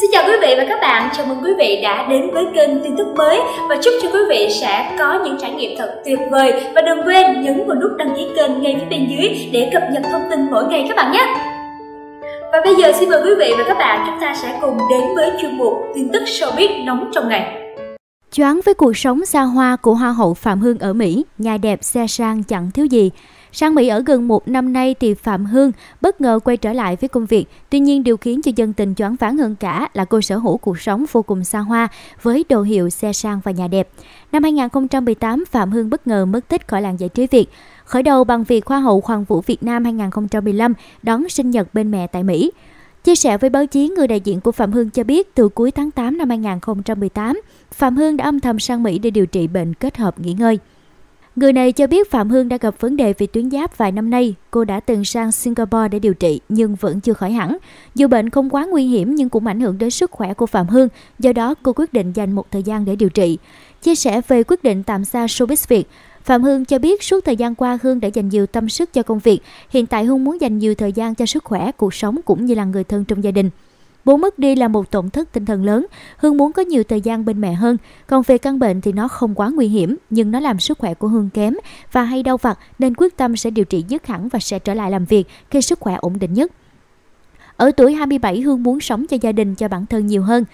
Xin chào quý vị và các bạn, chào mừng quý vị đã đến với kênh tin tức mới và chúc cho quý vị sẽ có những trải nghiệm thật tuyệt vời và đừng quên nhấn vào nút đăng ký kênh ngay phía bên dưới để cập nhật thông tin mỗi ngày các bạn nhé. Và bây giờ xin mời quý vị và các bạn chúng ta sẽ cùng đến với chuyên mục tin tức showbiz nóng trong ngày. Choáng với cuộc sống xa hoa của Hoa hậu Phạm Hương ở Mỹ, nhà đẹp xe sang chẳng thiếu gì. Sang Mỹ ở gần một năm nay thì Phạm Hương bất ngờ quay trở lại với công việc. Tuy nhiên điều khiến cho dân tình choáng váng hơn cả là cô sở hữu cuộc sống vô cùng xa hoa với đồ hiệu xe sang và nhà đẹp. Năm 2018, Phạm Hương bất ngờ mất tích khỏi làng giải trí Việt. Khởi đầu bằng việc Hoa hậu Hoàng vũ Việt Nam 2015 đón sinh nhật bên mẹ tại Mỹ. Chia sẻ với báo chí, người đại diện của Phạm Hương cho biết từ cuối tháng 8 năm 2018, Phạm Hương đã âm thầm sang Mỹ để điều trị bệnh kết hợp nghỉ ngơi. Người này cho biết Phạm Hương đã gặp vấn đề về tuyến giáp vài năm nay. Cô đã từng sang Singapore để điều trị nhưng vẫn chưa khỏi hẳn. Dù bệnh không quá nguy hiểm nhưng cũng ảnh hưởng đến sức khỏe của Phạm Hương, do đó cô quyết định dành một thời gian để điều trị. Chia sẻ về quyết định tạm xa showbiz Việt, Phạm Hương cho biết suốt thời gian qua Hương đã dành nhiều tâm sức cho công việc, hiện tại Hương muốn dành nhiều thời gian cho sức khỏe, cuộc sống cũng như là người thân trong gia đình. Bố mất đi là một tổn thất tinh thần lớn, Hương muốn có nhiều thời gian bên mẹ hơn. Còn về căn bệnh thì nó không quá nguy hiểm, nhưng nó làm sức khỏe của Hương kém và hay đau vặt nên quyết tâm sẽ điều trị dứt hẳn và sẽ trở lại làm việc khi sức khỏe ổn định nhất. Ở tuổi 27, Hương muốn sống cho gia đình, cho bản thân nhiều hơn.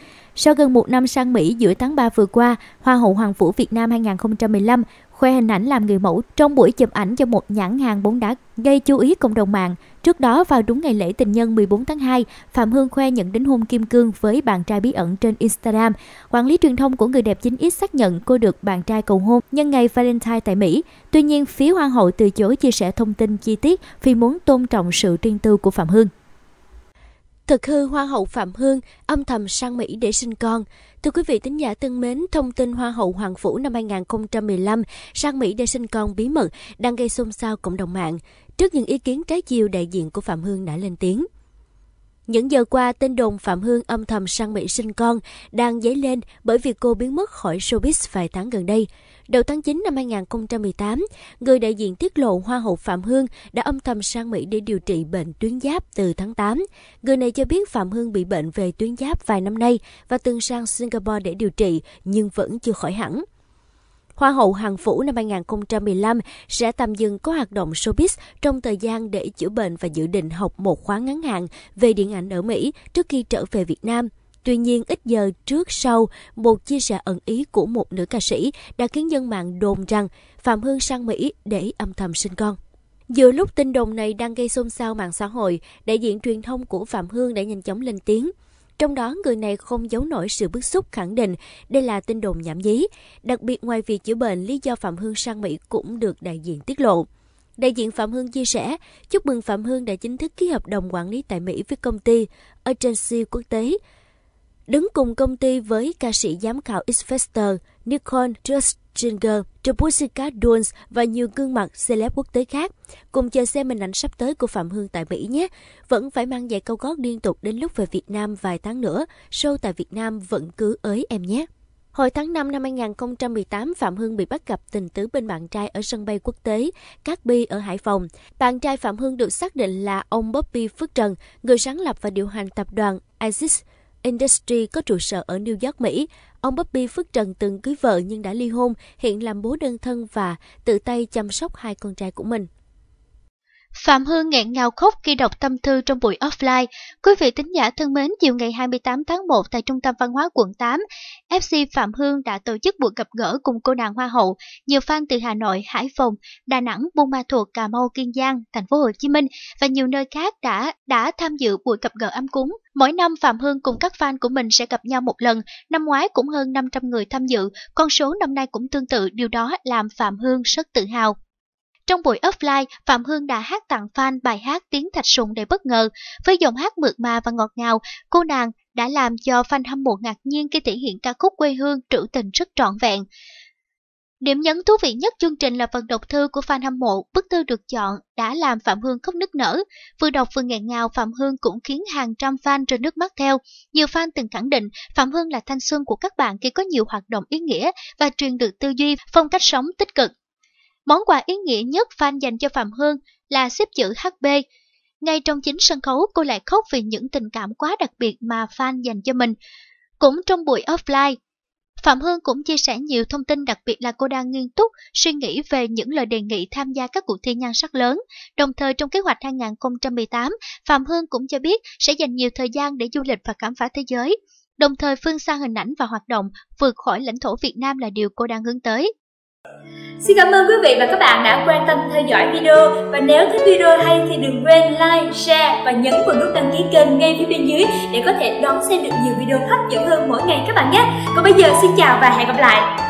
Sau gần một năm sang Mỹ giữa tháng 3 vừa qua, Hoa hậu Hoàng vũ Việt Nam 2015 khoe hình ảnh làm người mẫu trong buổi chụp ảnh cho một nhãn hàng bóng đá gây chú ý cộng đồng mạng. Trước đó vào đúng ngày lễ tình nhân 14 tháng 2, Phạm Hương khoe nhận đính hôn kim cương với bạn trai bí ẩn trên Instagram. Quản lý truyền thông của người đẹp chính ít xác nhận cô được bạn trai cầu hôn nhân ngày Valentine tại Mỹ. Tuy nhiên, phía Hoa hậu từ chối chia sẻ thông tin chi tiết vì muốn tôn trọng sự riêng tư của Phạm Hương. Thực hư Hoa hậu Phạm Hương âm thầm sang Mỹ để sinh con. Thưa quý vị tính giả thân mến, thông tin Hoa hậu Hoàng Phủ năm 2015 sang Mỹ để sinh con bí mật đang gây xôn xao cộng đồng mạng. Trước những ý kiến trái chiều đại diện của Phạm Hương đã lên tiếng. Những giờ qua, tên đồn Phạm Hương âm thầm sang Mỹ sinh con đang dấy lên bởi việc cô biến mất khỏi showbiz vài tháng gần đây. Đầu tháng 9 năm 2018, người đại diện tiết lộ Hoa hậu Phạm Hương đã âm thầm sang Mỹ để điều trị bệnh tuyến giáp từ tháng 8. Người này cho biết Phạm Hương bị bệnh về tuyến giáp vài năm nay và từng sang Singapore để điều trị nhưng vẫn chưa khỏi hẳn. Hoa hậu Hàng Phủ năm 2015 sẽ tạm dừng có hoạt động showbiz trong thời gian để chữa bệnh và dự định học một khóa ngắn hạn về điện ảnh ở Mỹ trước khi trở về Việt Nam. Tuy nhiên, ít giờ trước sau, một chia sẻ ẩn ý của một nữ ca sĩ đã khiến dân mạng đồn rằng Phạm Hương sang Mỹ để âm thầm sinh con. Giữa lúc tin đồn này đang gây xôn xao mạng xã hội, đại diện truyền thông của Phạm Hương đã nhanh chóng lên tiếng. Trong đó, người này không giấu nổi sự bức xúc khẳng định đây là tin đồn nhảm nhí. Đặc biệt ngoài việc chữa bệnh, lý do Phạm Hương sang Mỹ cũng được đại diện tiết lộ. Đại diện Phạm Hương chia sẻ, chúc mừng Phạm Hương đã chính thức ký hợp đồng quản lý tại Mỹ với công ty Agency Quốc tế đứng cùng công ty với ca sĩ giám khảo X-Factor Nicole Scherzinger, The Pussycat Dolls và nhiều gương mặt celeb quốc tế khác. Cùng chờ xem hình ảnh sắp tới của Phạm Hương tại Mỹ nhé. Vẫn phải mang giày cao gót liên tục đến lúc về Việt Nam vài tháng nữa. Show tại Việt Nam vẫn cứ ới em nhé. Hồi tháng 5 năm 2018, Phạm Hương bị bắt gặp tình tứ bên bạn trai ở sân bay quốc tế Cát Bi ở Hải Phòng. Bạn trai Phạm Hương được xác định là ông Bobby Phước Trần, người sáng lập và điều hành tập đoàn ISIS Industry có trụ sở ở New York, Mỹ. Ông Bobby Phước Trần từng cưới vợ nhưng đã ly hôn, hiện làm bố đơn thân và tự tay chăm sóc hai con trai của mình. Phạm Hương nghẹn ngào khóc khi đọc tâm thư trong buổi offline. Quý vị tính giả thân mến, chiều ngày 28 tháng 1 tại Trung tâm Văn hóa quận 8, FC Phạm Hương đã tổ chức buổi gặp gỡ cùng cô nàng Hoa hậu, nhiều fan từ Hà Nội, Hải Phòng, Đà Nẵng, Buôn Ma Thuột, Cà Mau, Kiên Giang, Thành phố Hồ Chí Minh và nhiều nơi khác đã đã tham dự buổi gặp gỡ âm cúng. Mỗi năm Phạm Hương cùng các fan của mình sẽ gặp nhau một lần, năm ngoái cũng hơn 500 người tham dự, con số năm nay cũng tương tự, điều đó làm Phạm Hương rất tự hào. Trong buổi offline, Phạm Hương đã hát tặng fan bài hát Tiếng Thạch Sùng đầy bất ngờ. Với giọng hát mượt mà và ngọt ngào, cô nàng đã làm cho fan hâm mộ ngạc nhiên khi thể hiện ca khúc quê hương trữ tình rất trọn vẹn. Điểm nhấn thú vị nhất chương trình là phần đọc thư của fan hâm mộ, bức thư được chọn đã làm Phạm Hương khóc nức nở. Vừa đọc vừa nghẹn ngào Phạm Hương cũng khiến hàng trăm fan rơi nước mắt theo. Nhiều fan từng khẳng định Phạm Hương là thanh xuân của các bạn khi có nhiều hoạt động ý nghĩa và truyền được tư duy, phong cách sống tích cực. Món quà ý nghĩa nhất fan dành cho Phạm Hương là xếp chữ HB. Ngay trong chính sân khấu cô lại khóc vì những tình cảm quá đặc biệt mà fan dành cho mình. Cũng trong buổi offline, Phạm Hương cũng chia sẻ nhiều thông tin đặc biệt là cô đang nghiêm túc suy nghĩ về những lời đề nghị tham gia các cuộc thi nhan sắc lớn. Đồng thời trong kế hoạch 2018, Phạm Hương cũng cho biết sẽ dành nhiều thời gian để du lịch và khám phá thế giới. Đồng thời phương xa hình ảnh và hoạt động vượt khỏi lãnh thổ Việt Nam là điều cô đang hướng tới. Xin cảm ơn quý vị và các bạn đã quan tâm theo dõi video và nếu thấy video hay thì đừng quên like, share và nhấn vào nút đăng ký kênh ngay phía bên dưới để có thể đón xem được nhiều video hấp dẫn hơn mỗi ngày các bạn nhé. Còn bây giờ xin chào và hẹn gặp lại.